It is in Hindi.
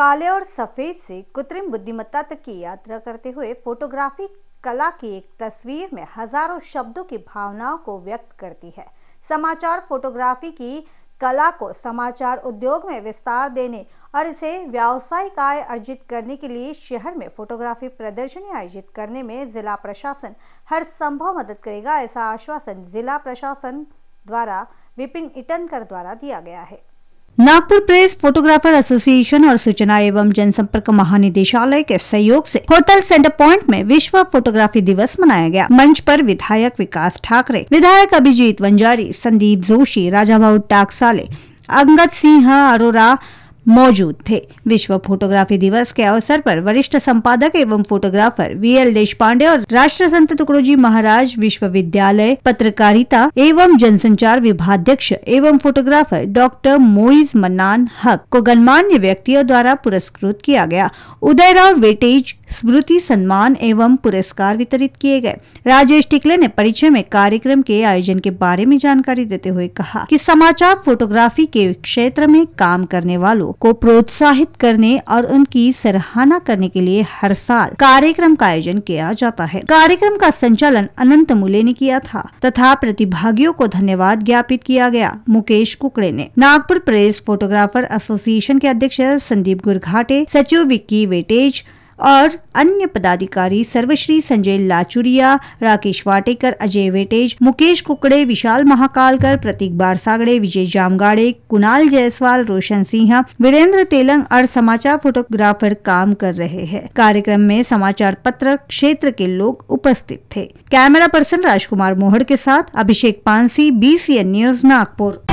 काले और सफ़ेद से कृत्रिम बुद्धिमत्ता तक की यात्रा करते हुए फोटोग्राफी कला की एक तस्वीर में हजारों शब्दों की भावनाओं को व्यक्त करती है समाचार फोटोग्राफी की कला को समाचार उद्योग में विस्तार देने और इसे व्यावसायिक आय अर्जित करने के लिए शहर में फोटोग्राफी प्रदर्शनी आयोजित करने में जिला प्रशासन हर संभव मदद करेगा ऐसा आश्वासन जिला प्रशासन द्वारा विपिन इटनकर द्वारा दिया गया है नागपुर प्रेस फोटोग्राफर एसोसिएशन और सूचना एवं जनसंपर्क महानिदेशालय के सहयोग से होटल सेंटर पॉइंट में विश्व फोटोग्राफी दिवस मनाया गया मंच पर विधायक विकास ठाकरे विधायक अभिजीत वंजारी संदीप जोशी राजा भाऊ टाकसाले अंगद सिंह अरोरा मौजूद थे विश्व फोटोग्राफी दिवस के अवसर पर वरिष्ठ संपादक एवं फोटोग्राफर वी एल देश पांडे और राष्ट्र संत टुकड़ोजी महाराज विश्वविद्यालय पत्रकारिता एवं जनसंचार विभाध्यक्ष एवं फोटोग्राफर डॉक्टर मोइज मन्नान हक को गणमान्य व्यक्तियों द्वारा पुरस्कृत किया गया उदयराव वेटेज स्मृति सम्मान एवं पुरस्कार वितरित किए गए राजेश टिकले ने परिचय में कार्यक्रम के आयोजन के बारे में जानकारी देते हुए कहा कि समाचार फोटोग्राफी के क्षेत्र में काम करने वालों को प्रोत्साहित करने और उनकी सराहना करने के लिए हर साल कार्यक्रम का आयोजन किया जाता है कार्यक्रम का संचालन अनंत मुले ने किया था तथा प्रतिभागियों को धन्यवाद ज्ञापित किया गया मुकेश कुकड़े ने नागपुर प्रेस फोटोग्राफर एसोसिएशन के अध्यक्ष संदीप गुरघाटे सचिव विक्की वेटेज और अन्य पदाधिकारी सर्वश्री संजय लाचुरिया राकेश वाटेकर अजय वेटेज मुकेश कुकड़े विशाल महाकालकर प्रतीक बारसागड़े विजय जामगाड़े कुणाल जायसवाल रोशन सिंह वीरेंद्र तेलंग और समाचार फोटोग्राफर काम कर रहे हैं कार्यक्रम में समाचार पत्र क्षेत्र के लोग उपस्थित थे कैमरा पर्सन राजकुमार मोहड़ के साथ अभिषेक पानसी बी न्यूज नागपुर